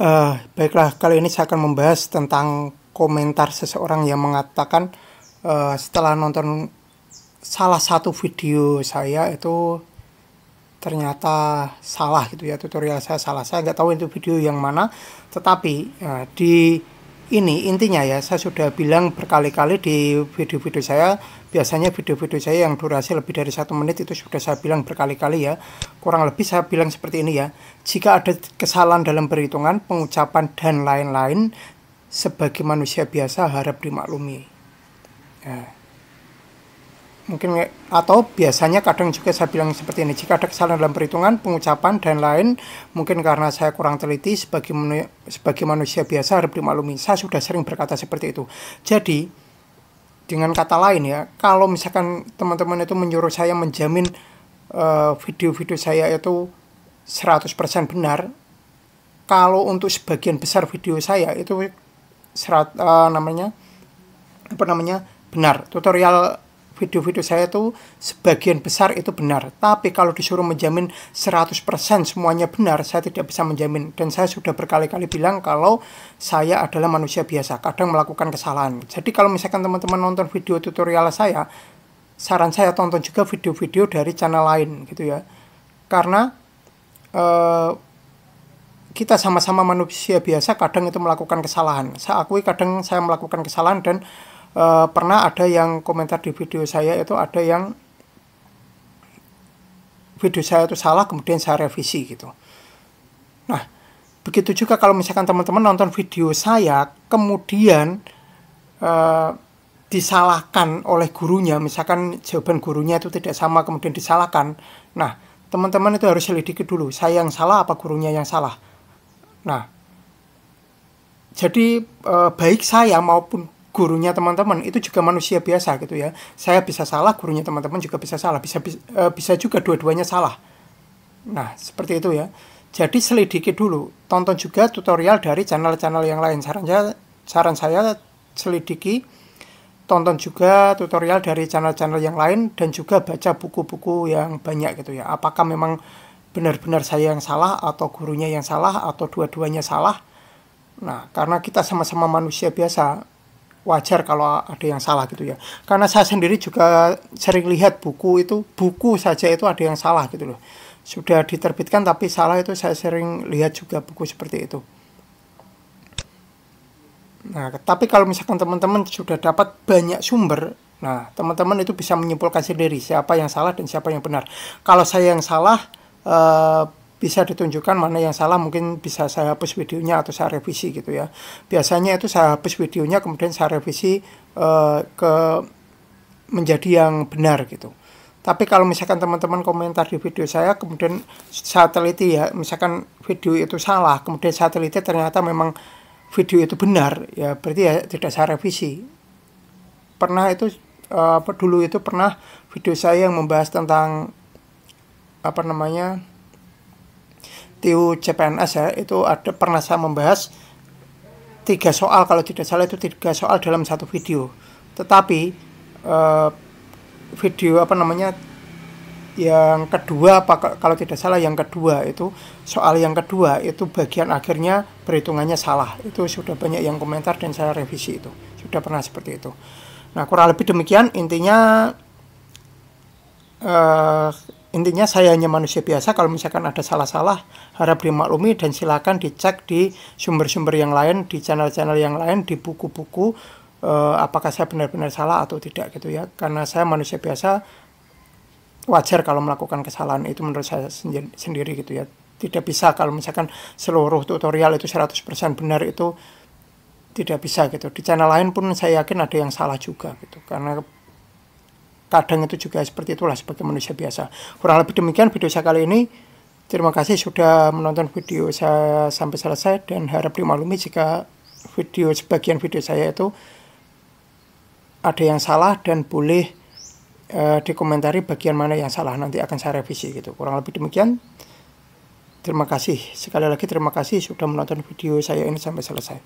Uh, baiklah, kali ini saya akan membahas tentang komentar seseorang yang mengatakan uh, setelah nonton salah satu video saya itu ternyata salah gitu ya tutorial saya salah. Saya nggak tahu itu video yang mana, tetapi uh, di ini intinya ya saya sudah bilang berkali-kali di video-video saya biasanya video-video saya yang durasi lebih dari satu menit itu sudah saya bilang berkali-kali ya kurang lebih saya bilang seperti ini ya jika ada kesalahan dalam perhitungan pengucapan dan lain-lain sebagai manusia biasa harap dimaklumi ya mungkin atau biasanya kadang juga saya bilang seperti ini jika ada kesalahan dalam perhitungan pengucapan dan lain mungkin karena saya kurang teliti sebagai sebagai manusia biasa harus dimaklumi saya sudah sering berkata seperti itu jadi dengan kata lain ya kalau misalkan teman-teman itu menyuruh saya menjamin eh, video-video uh, saya itu 100% benar kalau untuk sebagian besar video saya itu serat uh, namanya apa namanya benar tutorial video-video saya itu sebagian besar itu benar. Tapi kalau disuruh menjamin 100% semuanya benar, saya tidak bisa menjamin. Dan saya sudah berkali-kali bilang kalau saya adalah manusia biasa, kadang melakukan kesalahan. Jadi kalau misalkan teman-teman nonton video tutorial saya, saran saya tonton juga video-video dari channel lain gitu ya. Karena uh, kita sama-sama manusia biasa kadang itu melakukan kesalahan. Saya akui kadang saya melakukan kesalahan dan e, pernah ada yang komentar di video saya itu ada yang video saya itu salah kemudian saya revisi gitu. Nah, begitu juga kalau misalkan teman-teman nonton video saya kemudian e, disalahkan oleh gurunya, misalkan jawaban gurunya itu tidak sama kemudian disalahkan. Nah, teman-teman itu harus selidiki dulu, saya yang salah apa gurunya yang salah. Nah, jadi e, baik saya maupun gurunya teman-teman itu juga manusia biasa gitu ya. Saya bisa salah, gurunya teman-teman juga bisa salah, bisa bisa, uh, eh, bisa juga dua-duanya salah. Nah, seperti itu ya. Jadi selidiki dulu, tonton juga tutorial dari channel-channel yang lain. Saran saya, saran saya selidiki, tonton juga tutorial dari channel-channel yang lain dan juga baca buku-buku yang banyak gitu ya. Apakah memang benar-benar saya yang salah atau gurunya yang salah atau dua-duanya salah? Nah, karena kita sama-sama manusia biasa, wajar kalau ada yang salah gitu ya karena saya sendiri juga sering lihat buku itu buku saja itu ada yang salah gitu loh sudah diterbitkan tapi salah itu saya sering lihat juga buku seperti itu nah tapi kalau misalkan teman-teman sudah dapat banyak sumber nah teman-teman itu bisa menyimpulkan sendiri siapa yang salah dan siapa yang benar kalau saya yang salah eh, bisa ditunjukkan mana yang salah mungkin bisa saya hapus videonya atau saya revisi gitu ya biasanya itu saya hapus videonya kemudian saya revisi uh, ke menjadi yang benar gitu tapi kalau misalkan teman-teman komentar di video saya, kemudian saya teliti ya, misalkan video itu salah, kemudian saya teliti ternyata memang video itu benar, ya berarti ya tidak saya revisi. Pernah itu, eh, apa dulu itu pernah video saya yang membahas tentang, apa namanya, TU CPNS ya itu ada pernah saya membahas tiga soal kalau tidak salah itu tiga soal dalam satu video tetapi eh, video apa namanya yang kedua apa kalau tidak salah yang kedua itu soal yang kedua itu bagian akhirnya perhitungannya salah itu sudah banyak yang komentar dan saya revisi itu sudah pernah seperti itu nah kurang lebih demikian intinya uh, intinya saya hanya manusia biasa kalau misalkan ada salah-salah harap dimaklumi dan silakan dicek di sumber-sumber yang lain di channel-channel yang lain di buku-buku uh, apakah saya benar-benar salah atau tidak gitu ya karena saya manusia biasa wajar kalau melakukan kesalahan itu menurut saya sendiri, sendiri gitu ya tidak bisa kalau misalkan seluruh tutorial itu 100% benar itu tidak bisa gitu di channel lain pun saya yakin ada yang salah juga gitu karena kadang itu juga seperti itulah sebagai manusia biasa. Kurang lebih demikian video saya kali ini. Terima kasih sudah menonton video saya sampai selesai dan harap dimaklumi jika video sebagian video saya itu ada yang salah dan boleh e, dikomentari bagian mana yang salah nanti akan saya revisi gitu. Kurang lebih demikian. Terima kasih. Sekali lagi terima kasih sudah menonton video saya ini sampai selesai.